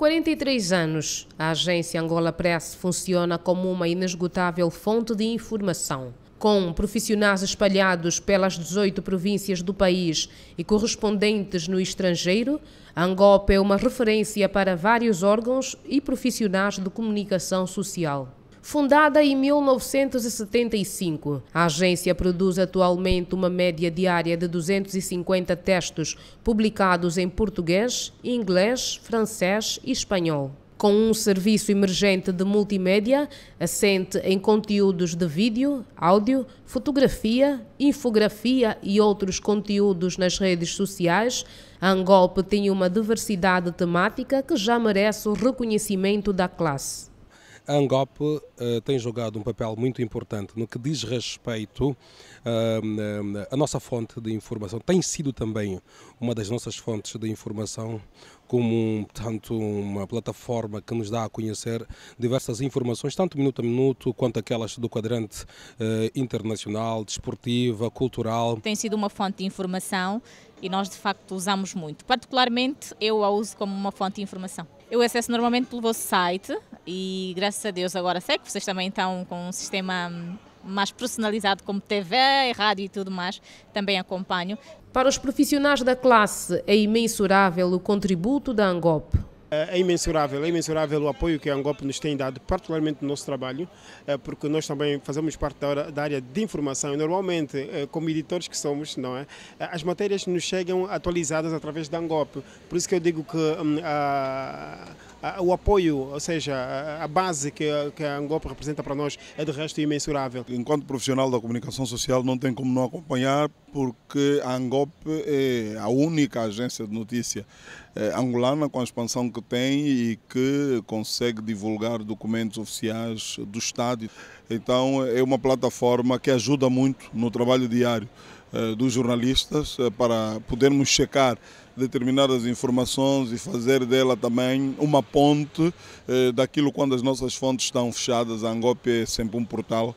43 anos, a agência Angola Press funciona como uma inesgotável fonte de informação. Com profissionais espalhados pelas 18 províncias do país e correspondentes no estrangeiro, a é uma referência para vários órgãos e profissionais de comunicação social. Fundada em 1975, a agência produz atualmente uma média diária de 250 textos publicados em português, inglês, francês e espanhol. Com um serviço emergente de multimédia, assente em conteúdos de vídeo, áudio, fotografia, infografia e outros conteúdos nas redes sociais, a Angolpe tem uma diversidade temática que já merece o reconhecimento da classe. A ANGOP uh, eh, tem jogado um papel muito importante no que diz respeito à uh, eh, eh, nossa fonte de informação. Tem sido também uma das nossas fontes de informação, como tanto uma plataforma que nos dá a conhecer diversas informações, tanto minuto a minuto, quanto aquelas do quadrante uh, internacional, desportiva, cultural. Tem sido uma fonte de informação e nós de facto usamos muito. Particularmente eu a uso como uma fonte de informação. Eu acesso normalmente pelo vosso site e graças a Deus agora sei que vocês também estão com um sistema mais personalizado, como TV, rádio e tudo mais, também acompanho. Para os profissionais da classe, é imensurável o contributo da ANGOP, é imensurável, é imensurável o apoio que a Angop nos tem dado, particularmente no nosso trabalho, é, porque nós também fazemos parte da área de informação e normalmente, é, como editores que somos, não é? é? as matérias nos chegam atualizadas através da Angop. Por isso que eu digo que hum, a, a, o apoio, ou seja, a, a base que, que a Angop representa para nós é de resto imensurável. Enquanto profissional da comunicação social, não tem como não acompanhar, porque a Angop é a única agência de notícia angolana com a expansão que que tem e que consegue divulgar documentos oficiais do Estado. Então é uma plataforma que ajuda muito no trabalho diário eh, dos jornalistas eh, para podermos checar determinadas informações e fazer dela também uma ponte eh, daquilo quando as nossas fontes estão fechadas. A Angop é sempre um portal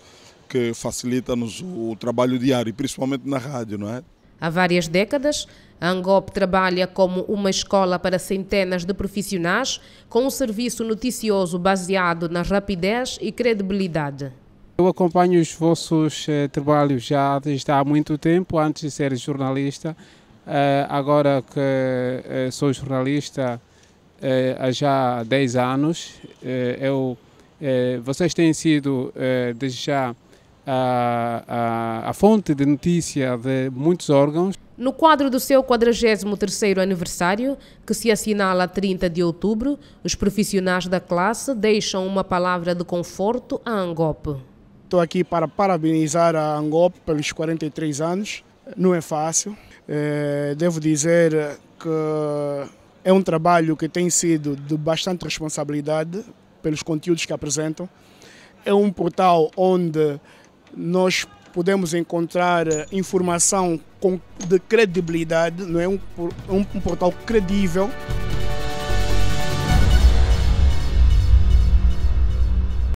que facilita-nos o trabalho diário, principalmente na rádio, não é? Há várias décadas, a Angop trabalha como uma escola para centenas de profissionais, com um serviço noticioso baseado na rapidez e credibilidade. Eu acompanho os vossos eh, trabalhos já desde há muito tempo, antes de ser jornalista. Uh, agora que uh, sou jornalista uh, há já 10 anos, eu, vocês têm sido, desde já, a, a, a fonte de notícia de muitos órgãos. No quadro do seu 43º aniversário, que se assinala a 30 de outubro, os profissionais da classe deixam uma palavra de conforto à Angop. Estou aqui para parabenizar a Angop pelos 43 anos. Não é fácil. É, devo dizer que é um trabalho que tem sido de bastante responsabilidade pelos conteúdos que apresentam. É um portal onde nós podemos encontrar eh, informação com, de credibilidade, não é um, um portal credível.